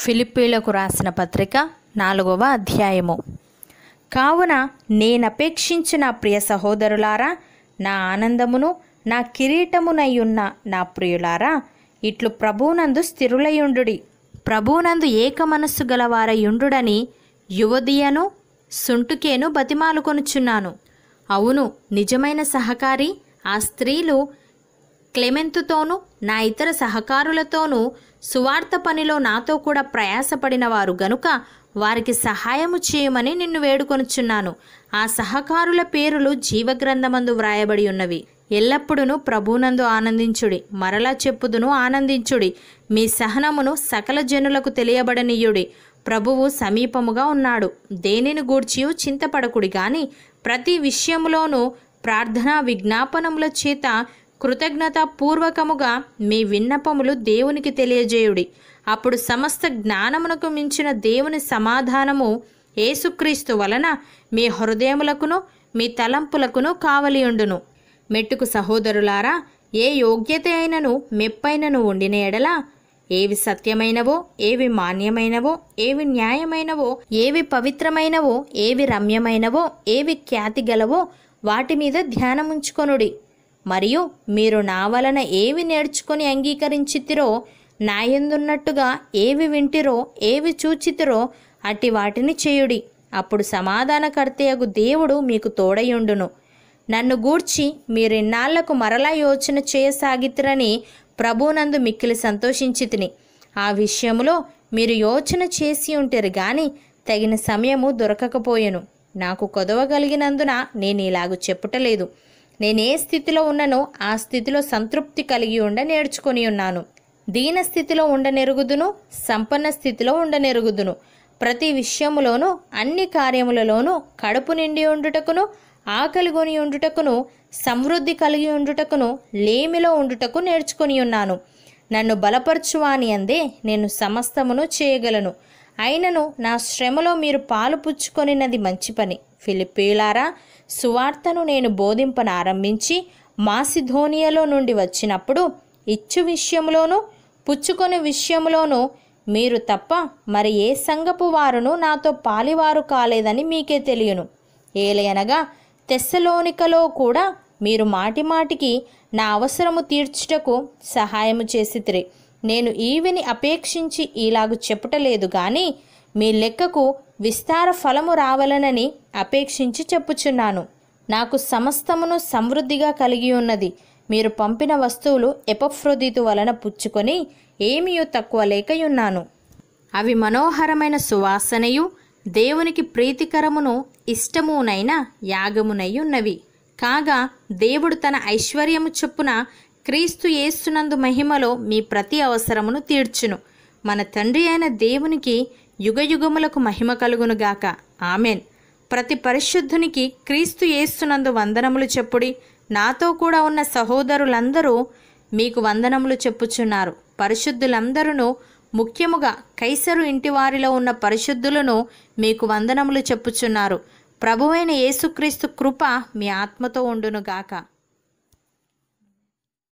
ఫిలిప్పీలకు రాసిన పత్రిక నాలుగవ అధ్యాయము కావున నేనపేక్షించిన ప్రియ సహోదరులారా నా ఆనందమును నా కిరీటమునయ్యున్న నా ప్రియులారా ఇట్లు ప్రభువునందు స్థిరులయుండు ప్రభువునందు ఏక మనస్సు గలవారయుండుడని యువదియను సుంటుకేను బతిమాలుకొనుచున్నాను అవును నిజమైన సహకారి ఆ స్త్రీలు క్లెమెంతుతోనూ నా ఇతర సహకారులతోనూ సువార్త పనిలో నాతో కూడా ప్రయాసపడిన వారు గనుక వారికి సహాయము చేయమని నిన్ను వేడుకొనుచున్నాను ఆ సహకారుల పేరులు జీవగ్రంథమందు వ్రాయబడి ఉన్నవి ఎల్లప్పుడూ ప్రభునందు ఆనందించుడి మరలా చెప్పుదును ఆనందించుడి మీ సహనమును సకల జనులకు తెలియబడనీయుడి ప్రభువు సమీపముగా ఉన్నాడు దేనిని గూర్చి చింతపడకుడి గాని ప్రతి విషయంలోనూ ప్రార్థనా విజ్ఞాపనముల చేత కృతజ్ఞతాపూర్వకముగా మీ విన్నపములు దేవునికి తెలియజేయుడి అప్పుడు సమస్త జ్ఞానమునకు మించిన దేవుని సమాధానము ఏసుక్రీస్తు వలన మీ హృదయములకును మీ తలంపులకును కావలియుండును మెట్టుకు సహోదరులారా ఏ యోగ్యత అయినను మెప్పైనను ఉండిన ఎడల ఏవి సత్యమైనవో ఏవి మాన్యమైనవో ఏవి న్యాయమైనవో ఏవి పవిత్రమైనవో ఏవి రమ్యమైనవో ఏవి ఖ్యాతి గలవో వాటి మీద ధ్యానముంచుకొనుడి మరియు మీరు నా వలన ఏవి నేర్చుకొని అంగీకరించితిరో నాయందున్నట్టుగా ఏవి వింటిరో ఏవి చూచితిరో అట్టి వాటిని చేయుడి అప్పుడు సమాధానకర్తయగు దేవుడు మీకు తోడయుండును నన్ను గూర్చి మీరిన్నాళ్లకు మరలా యోచన చేయసాగితిరని ప్రభునందు మిక్కిలి సంతోషించితిని ఆ విషయములో మీరు యోచన చేసి ఉంటారు గాని తగిన సమయము దొరకకపోయెను నాకు కొదవగలిగినందున నేను ఇలాగ చెప్పుటలేదు నేనే స్థితిలో ఉన్ననో ఆ స్థితిలో సంతృప్తి కలిగి ఉండ నేర్చుకొని ఉన్నాను దీన స్థితిలో ఉండనెరుగుదును సంపన్న స్థితిలో ఉండనెరుగుదును ప్రతి విషయములోనూ అన్ని కార్యములలోనూ కడుపు నిండి ఉండుటకును ఆకలి కొని ఉండుటకును సమృద్ధి కలిగి ఉండుటకును లేమిలో ఉండుటకు నేర్చుకొని ఉన్నాను నన్ను బలపరచువాని అందే నేను సమస్తమును చేయగలను అయినను నా శ్రమలో మీరు పాలు పుచ్చుకొనినది మంచి పని ఫిలిప్పీలారా సువార్తను నేను బోధింపనారంభించి మాసిధోనియలో నుండి వచ్చినప్పుడు ఇచ్చు విషయంలోనూ పుచ్చుకొని విషయంలోనూ మీరు తప్ప మరి ఏ సంగపు వారును నాతో పాలివారు కాలేదని మీకే తెలియను ఏలయనగా తెస్సలోనికలో కూడా మీరు మాటిమాటికి నా అవసరము తీర్చుటకు సహాయము చేసితిరి నేను ఈవిని అపేక్షించి ఇలాగు చెప్పుటలేదు కానీ మీ లెక్కకు విస్తార ఫలము రావాలనని అపేక్షించి చెప్పుచున్నాను నాకు సమస్తమును సమృద్ధిగా కలిగి ఉన్నది మీరు పంపిన వస్తువులు ఎపఫ్రోదితు వలన పుచ్చుకొని ఏమియూ తక్కువ లేకయున్నాను అవి మనోహరమైన సువాసనయు దేవునికి ప్రీతికరమును ఇష్టమునైన యాగమునయ్యున్నవి కాగా దేవుడు తన ఐశ్వర్యము చొప్పున క్రీస్తు యేసునందు మహిమలో మీ ప్రతి అవసరమును తీర్చును మన తండ్రి అయిన దేవునికి యుగయుగములకు మహిమ కలుగునుగాక ఆమెన్ ప్రతి పరిశుద్ధునికి క్రీస్తు ఏస్తునందు వందనములు చెప్పుడి నాతో కూడా ఉన్న సహోదరులందరూ మీకు వందనములు చెప్పుచున్నారు పరిశుద్ధులందరూ ముఖ్యముగా కైసరు ఇంటివారిలో ఉన్న పరిశుద్ధులను మీకు వందనములు చెప్పుచున్నారు ప్రభువైన యేసుక్రీస్తు కృప మీ ఆత్మతో ఉండునుగాక